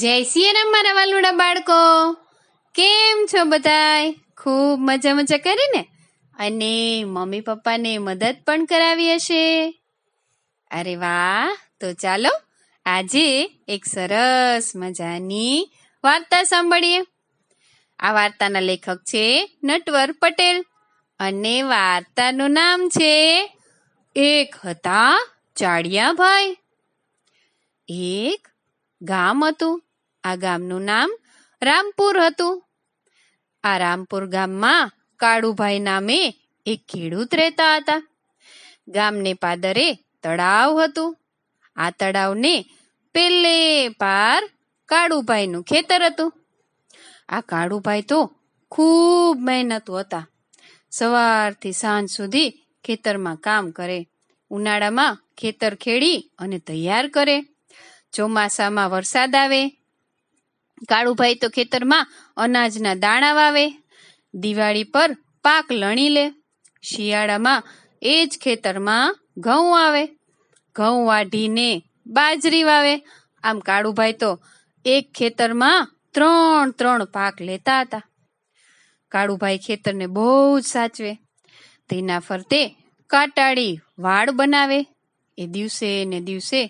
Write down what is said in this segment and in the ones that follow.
જય સિયારામ મારા વાલુડા બાળકો કેમ છો બધાય ખૂબ મજા મજા કરીને અને મમ્મી પપ્પાને મદદ પણ કરાવી હશે અરે વાહ તો ચાલો આજે એક સરસ મજાની વાર્તા સાંભળીએ આ વાર્તાના લેખક છે નટવર પટેલ અને વાર્તાનું નામ છે એક હતા ચાડિયા એક ગામ હતું આ ગામનું નામ રામપુર હતું આ રામપુર ગામમાં કાળુભાઈ નામે એક ખેડૂત રહેતા હતા ગામને પાદરે તળાવ હતું આ તળાવને પેલે પાર કાળુભાઈનું ખેતર હતું આ કાળુભાઈ તો ખૂબ મહેનત હતા સવારથી સાંજ સુધી ખેતરમાં કામ કરે ઉનાળામાં ખેતર ખેડી અને તૈયાર કરે ચોમાસામાં વરસાદ આવે કાળુભાઈ તો ખેતરમાં અનાજના દાણા વાવે દિવાળી પર પાક લણી લે શિયાળામાં એ જ ખેતરમાં ઘઉં આવે ઘઉં વાઢીને બાજરી વાવે આમ કાળુભાઈ તો એક ખેતરમાં ત્રણ ત્રણ પાક લેતા હતા કાળુભાઈ ખેતરને બહુ જ સાચવે તેના ફરતે કાટાળી વાડ બનાવે એ દિવસે ને દિવસે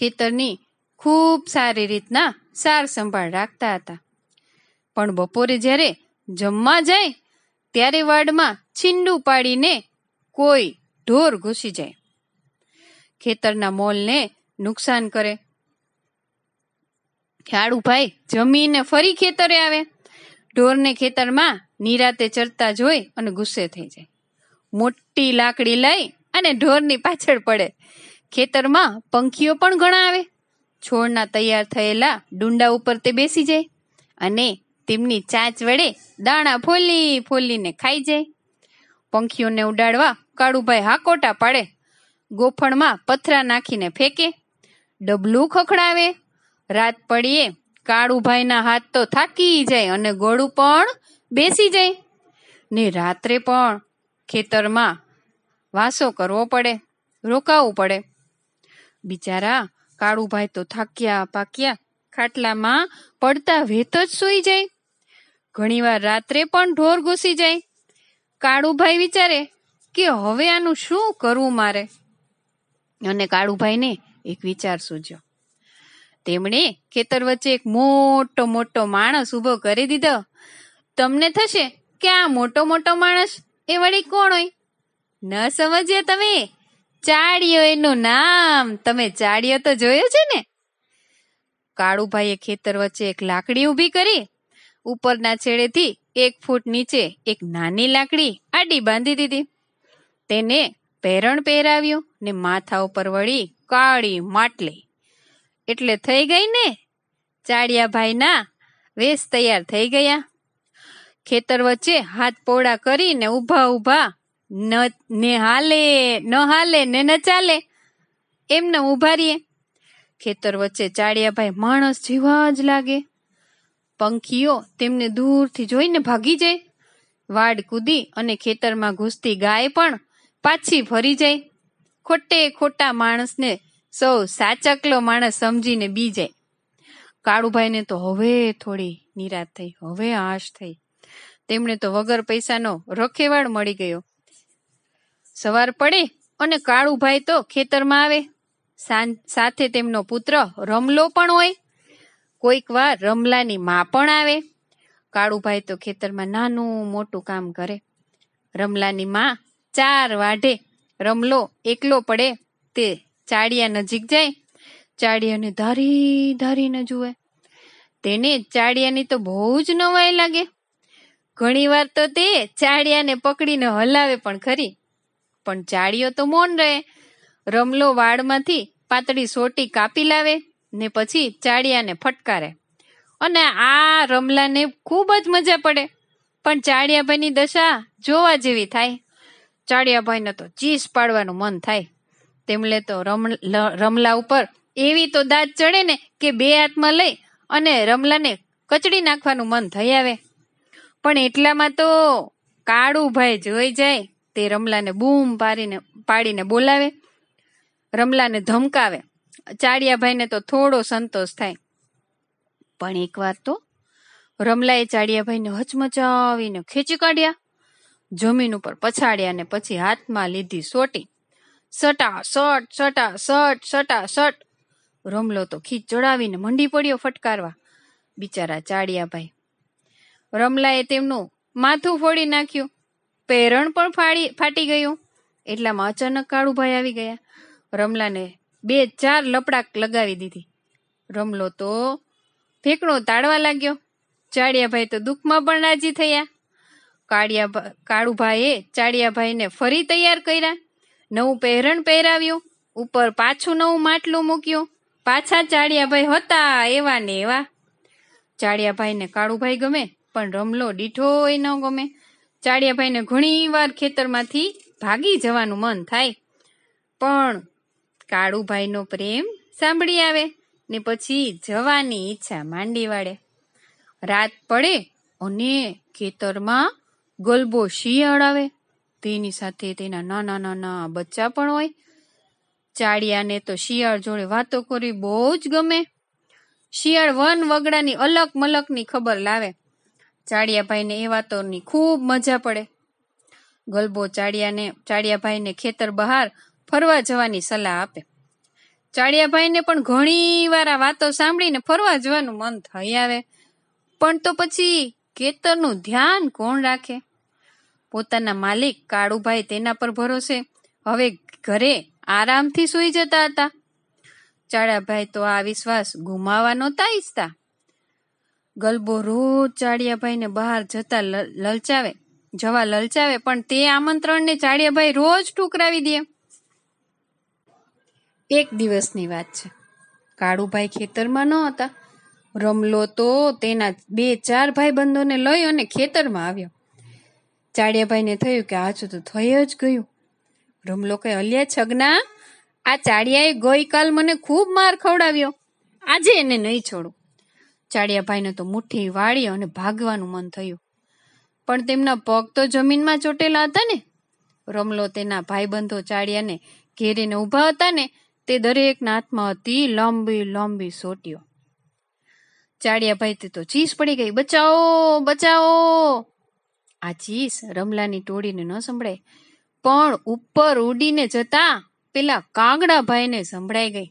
ખેતરની ખૂબ સારી રીતના સાર સંભાળ રાખતા હતા પણ બપોરે જ્યારે જમવા જાય ત્યારે વાડમાં છીંડું પાડીને કોઈ ઢોર ઘૂસી જાય ખેતરના મોલને નુકસાન કરે ખાડુભાઈ જમીને ફરી ખેતરે આવે ઢોરને ખેતરમાં નિરાતે ચરતા જોઈ અને ગુસ્સે થઈ જાય મોટી લાકડી લઈ અને ઢોરની પાછળ પડે ખેતરમાં પંખીઓ પણ ઘણા આવે છોડના તૈયાર થયેલા ડુંડા ઉપર તે બેસી જાય અને તેમની ચાંચ વડે દાણા ફોલી ફોલીને ખાઈ જાય પંખીઓને ઉડાડવા કાળુભાઈ હાકોટા પાડે ગોફણમાં પથરા નાખીને ફેંકે ડબલું ખખડાવે રાત પડીએ કાળુભાઈના હાથ તો થાકી જાય અને ગોળું પણ બેસી જાય ને રાત્રે પણ ખેતરમાં વાસો કરવો પડે રોકાવું પડે બિચારા કાળુભાઈ તો થાક્યા પાક્યા ખાટલામાં પડતા વેત જ સૂઈ જાય ઘણીવાર રાત્રે પણ ઢોર ઘૂસી જાય કાળુભાઈ વિચારે કે હવે આનું શું કરવું મારે અને કાળુભાઈને એક વિચાર સૂજ્યો તેમણે ખેતર વચ્ચે એક મોટો મોટો માણસ ઊભો કરી દીધો તમને થશે કે આ મોટો મોટો માણસ એ વળી કોણ હોય ન સમજ્યા તમે ચાડિયો એનું નામ તમે ચાડિયો તો જોયો છે ને કાળુભાઈએ ખેતર વચ્ચે એક લાકડી ઊભી કરી ઉપરના છેડેથી એક ફૂટ નીચે એક નાની લાકડી આડી બાંધી દીધી તેને પહેરણ પહેરાવ્યું ને માથા ઉપર વળી કાળી માટલી એટલે થઈ ગઈ ને ચાડિયાભાઈના વેશ તૈયાર થઈ ગયા ખેતર વચ્ચે હાથ પોળા કરીને ઊભા ઊભા ને હાલે ન હાલે ને ન ચાલે એમને ઉભા રહીએ ખેતર વચ્ચે ચાળિયાભાઈ માણસ જેવા જ લાગે પંખીઓ તેમને દૂરથી જોઈને ભાગી જાય વાડ કૂદી અને ખેતરમાં ઘૂસતી ગાય પણ પાછી ફરી જાય ખોટે ખોટા માણસને સૌ સાચકલો માણસ સમજીને બી જાય કાળુભાઈને તો હવે થોડી નિરાશ થઈ હવે આશ થઈ તેમણે તો વગર પૈસાનો રખેવાડ મળી ગયો સવાર પડે અને કાળુ ભાઈ તો ખેતરમાં આવે સાથે તેમનો પુત્ર રમલો પણ હોય કોઈક વાર રમલાની મા પણ આવે કાળુભાઈ તો ખેતરમાં નાનું મોટું કામ કરે રમલાની મા ચાર વાઢે રમલો એકલો પડે તે ચાડિયા નજીક જાય ચાડિયાને ધારી ધારીને જુએ તેને ચાડિયાની તો બહુ જ નવાઈ લાગે ઘણીવાર તો તે ચાડિયાને પકડીને હલાવે પણ ખરી પણ જાડિયો તો મૌન રહે રમલો વાડમાંથી પાતળી સોટી કાપી લાવે ને પછી ચાળિયાને ફટકારે અને આ રમલાને ખૂબ જ મજા પડે પણ ચાળિયાભાઈની દશા જોવા જેવી થાય ચાળિયાભાઈને તો ચીસ પાડવાનું મન થાય તેમણે તો રમલા ઉપર એવી તો દાંત ચડે ને કે બે હાથમાં લઈ અને રમલાને કચડી નાખવાનું મન થઈ આવે પણ એટલામાં તો કાળુભાઈ જોઈ જાય તે રમલાને બૂમ પાડીને પાડીને બોલાવે રમલાને ધમકાવે ચાડિયાભાઈને તો થોડો સંતોષ થાય પણ એકવાર તો રમલાએ ચાડિયાભાઈને હચમચાવીને ખેંચી કાઢ્યા જમીન ઉપર પછાડ્યા ને પછી હાથમાં લીધી સોટી સટા સટ સટા સટ સટા સટ રમલો તો ખીચ ચડાવીને મંડી પડ્યો ફટકારવા બિચારા ચાડિયાભાઈ રમલાએ તેમનું માથું ફોડી નાખ્યું પેરણ પણ ફાડી ફાટી ગયું એટલામાં અચાનક કાળુભાઈ આવી ગયા રમલાને બે ચાર લપડાક લગાવી દીધી રમલો તો ફેંકણો તાળવા લાગ્યો ચાડિયાભાઈ તો દુઃખમાં પણ રાજી થયા કાળિયા કાળુભાઈએ ચાડિયાભાઈને ફરી તૈયાર કર્યા નવું પહેરણ પહેરાવ્યું ઉપર પાછું નવું માટલું મૂક્યું પાછા ચાડિયાભાઈ હતા એવા ને એવા ચાડિયાભાઈને કાળુભાઈ ગમે પણ રમલો દીઠો એ ન ગમે ચાડિયાભાઈને ઘણીવાર ખેતરમાંથી ભાગી જવાનું મન થાય પણ કાળુભાઈનો પ્રેમ સાંભળી આવે ને પછી જવાની ઈચ્છા માંડી વાળે રાત પડે અને ખેતરમાં ગલબો શિયાળ આવે તેની સાથે તેના નાના નાના બચ્ચા પણ હોય ચાડિયાને તો શિયાળ જોડે વાતો કરવી બહુ જ ગમે શિયાળ વન વગડાની અલક મલકની ખબર લાવે ચાડિયાભાઈને એ વાતોની ખૂબ મજા પડે ગલબો ચાડિયાને ચાડિયાભાઈને ખેતર બહાર ફરવા જવાની સલાહ આપે ચાડિયાભાઈને પણ ઘણી વાર આ વાતો સાંભળીને ફરવા જવાનું મન થઈ આવે પણ તો પછી ખેતરનું ધ્યાન કોણ રાખે પોતાના માલિક કાળુભાઈ તેના પર ભરોસે હવે ઘરે આરામથી સૂઈ જતા હતા ચાડાભાઈ તો આ વિશ્વાસ ગુમાવવા નહોતા ઈચ્છતા ગલબો રોજ ચાળિયાભાઈને બહાર જતા લલચાવે જવા લલચાવે પણ તે આમંત્રણને ચાળિયાભાઈ રોજ ઠુકરાવી દે એક દિવસની વાત છે કાળુભાઈ ખેતરમાં ન હતા રમલો તો તેના બે ચાર ભાઈબંધોને લઈ અને ખેતરમાં આવ્યો ચાળિયાભાઈને થયું કે આજુ તો થઈ જ ગયું રમલો કઈ અલ્યા છગના આ ચાળિયાએ ગઈકાલ મને ખૂબ માર ખવડાવ્યો આજે એને નહીં છોડું ચાડિયાભાઈને તો મુઠ્ઠી વાળી અને ભાગવાનું મન થયું પણ તેમના પગ તો જમીનમાં ચોટેલા હતા ને રમલો તેના ભાઈબંધો ચાડિયાને ઘેરીને ઊભા હતા ને તે દરેકના હાથમાં હતી લાંબી લાંબી સોટીઓ ચાડિયાભાઈ તે તો ચીસ પડી ગઈ બચાવો બચાવો આ ચીસ રમલાની ટોળીને ન સંભળાય પણ ઉપર ઉડીને જતા પેલા કાગડાભાઈને સંભળાઈ ગઈ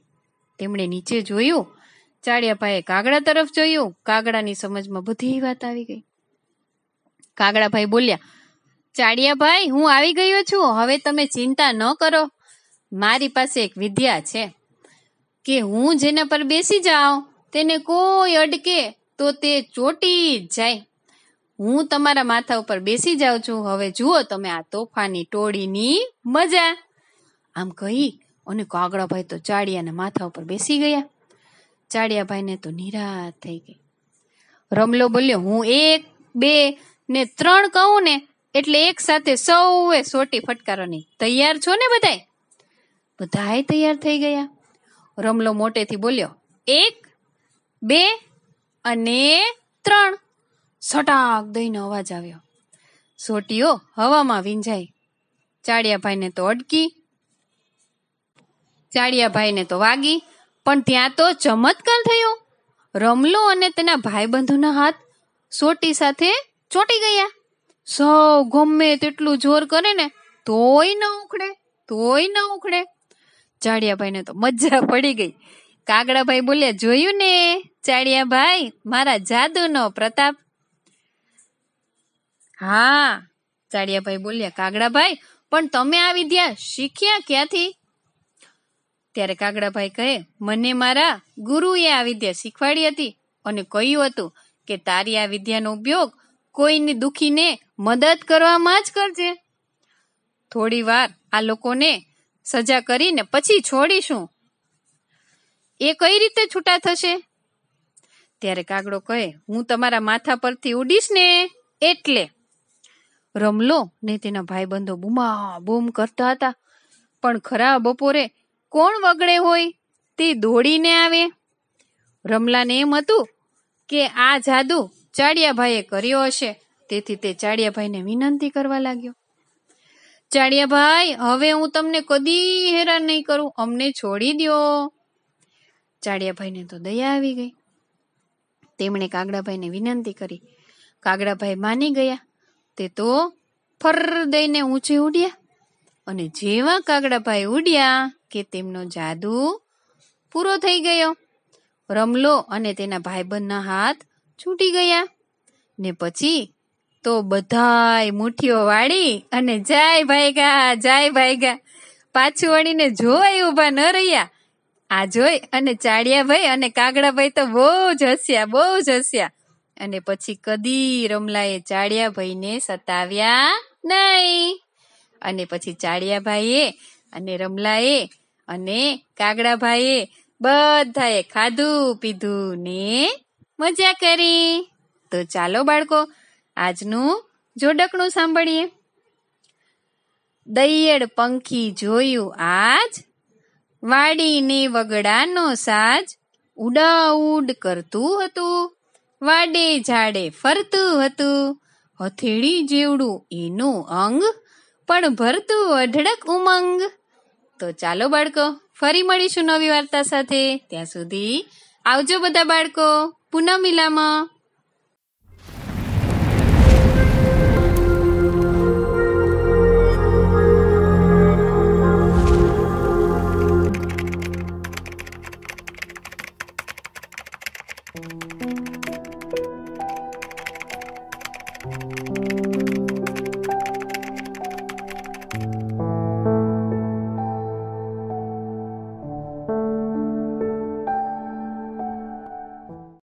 તેમણે નીચે જોયું ચાળિયાભાઈએ કાગડા તરફ જોયું કાગડાની સમજમાં બધી વાત આવી ગઈ કાગડાભાઈ બોલ્યા ચાળિયાભાઈ હું આવી ગયો છું હવે તમે ચિંતા ન કરો મારી પાસે એક વિદ્યા છે કે હું જેના પર બેસી જાઉં તેને કોઈ અડકે તો તે ચોટી જ જાય હું તમારા માથા ઉપર બેસી જાઉં છું હવે જુઓ તમે આ તોફાની ટોળીની મજા આમ કહી અને કાગડાભાઈ તો ચાળિયાના માથા ઉપર બેસી ગયા ચાડિયાભાઈને તો નિરાશ થઈ ગઈ રમલો બોલ્યો હું એક બે ને ત્રણ કહું ને એટલે એક સાથે સૌએ સોટી ફટકારવાની તૈયાર છો ને બધાય બધાય તૈયાર થઈ ગયા રમલો મોટેથી બોલ્યો એક બે અને ત્રણ સટાક દઈને અવાજ આવ્યો સોટીઓ હવામાં વીંજાઈ ચાડિયાભાઈને તો અડકી ચાડિયાભાઈને તો વાગી પણ ત્યાં તો ચમત્કાર થયો રમલો અને તેના ભાઈબંધોના હાથ સોટી સાથે ચોટી ગયા સૌ ગમે તેટલું જોર કરે ને તોય ન ઉખડે તોય ન ઉખડે ચાડિયાભાઈને તો મજા પડી ગઈ કાગડાભાઈ બોલ્યા જોયું ને ચાડિયાભાઈ મારા જાદુનો પ્રતાપ હા ચાડિયાભાઈ બોલ્યા કાગડાભાઈ પણ તમે આ વિદ્યા શીખ્યા ક્યાંથી ત્યારે કાગડાભાઈ કહે મને મારા ગુરુએ આ વિદ્યા શીખવાડી હતી અને કહ્યું હતું કે તારી આ વિદ્યાનો ઉપયોગ કોઈની દુખીને મદદ કરવામાં જ કરજે થોડી વાર આ લોકોને સજા કરીને પછી છોડીશું એ કઈ રીતે છૂટા થશે ત્યારે કાગડો કહે હું તમારા માથા પરથી ઉડીશ ને એટલે રમલો ને તેના ભાઈબંધો બૂમા બૂમ કરતા હતા પણ ખરા બપોરે કોણ વગડે હોય તે દોડીને આવે રમલાને એમ હતું કે આ જાદુ ચાડિયાભાઈએ કર્યો હશે તેથી તે ચાડિયાભાઈને વિનંતી કરવા લાગ્યો ચાડિયાભાઈ હવે હું તમને કદી હેરાન નહીં કરું અમને છોડી દો ચાડિયાભાઈને તો દયા આવી ગઈ તેમણે કાગડાભાઈને વિનંતી કરી કાગડાભાઈ માની ગયા તે તો ફર દઈને ઊંચે ઉડ્યા અને જેવા કાગડાભાઈ ઉડ્યા કે તેમનો જાદુ પૂરો થઈ ગયો રમલો અને તેના ભાઈબંધના હાથ છૂટી ગયા ને પછી તો બધાય મુઠ્ઠીઓ વાળી અને જાય ભાઈગા જાય ભાઈગા પાછું વળીને જોવાય ઊભા ન રહ્યા આ જોઈ અને ચાડિયાભાઈ અને કાગડાભાઈ તો બહુ જ હસ્યા બહુ જ હસ્યા અને પછી કદી રમલાએ ચાડિયાભાઈને સતાવ્યા નહીં અને પછી ચાડિયાભાઈએ અને રમલાએ અને કાગડાભાઈએ બધાએ ખાધું પીધું ને મજા કરી તો ચાલો બાળકો આજનું જોડકણું સાંભળીએ દૈયડ પંખી જોયું આજ વાડીને વગડાનો સાજ ઉડાઉડ કરતું હતું વાડે ઝાડે ફરતું હતું હથેળી જેવડું એનું અંગ પણ ભરતું અઢળક ઉમંગ તો ચાલો બાળકો ફરી મળીશું નવી વાર્તા સાથે ત્યાં સુધી આવજો બધા બાળકો પુનઃ મિલામાં